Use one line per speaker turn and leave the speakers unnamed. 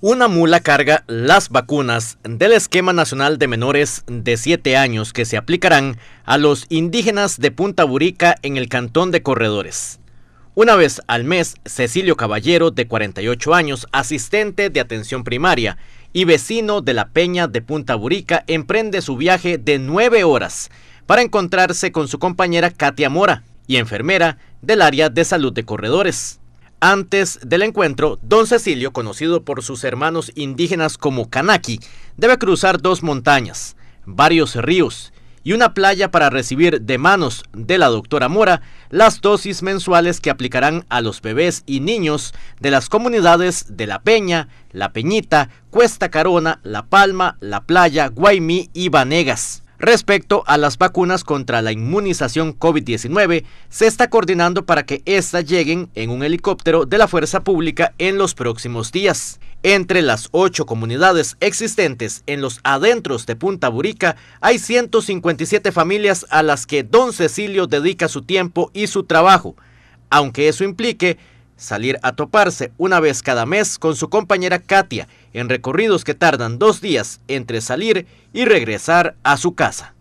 Una mula carga las vacunas del esquema nacional de menores de 7 años que se aplicarán a los indígenas de Punta Burica en el cantón de Corredores. Una vez al mes, Cecilio Caballero, de 48 años, asistente de atención primaria y vecino de la Peña de Punta Burica, emprende su viaje de 9 horas para encontrarse con su compañera Katia Mora y enfermera del área de salud de Corredores. Antes del encuentro, don Cecilio, conocido por sus hermanos indígenas como Kanaki, debe cruzar dos montañas, varios ríos y una playa para recibir de manos de la doctora Mora las dosis mensuales que aplicarán a los bebés y niños de las comunidades de La Peña, La Peñita, Cuesta Carona, La Palma, La Playa, Guaymí y Vanegas. Respecto a las vacunas contra la inmunización COVID-19, se está coordinando para que éstas lleguen en un helicóptero de la Fuerza Pública en los próximos días. Entre las ocho comunidades existentes en los adentros de Punta Burica, hay 157 familias a las que don Cecilio dedica su tiempo y su trabajo, aunque eso implique salir a toparse una vez cada mes con su compañera Katia en recorridos que tardan dos días entre salir y regresar a su casa.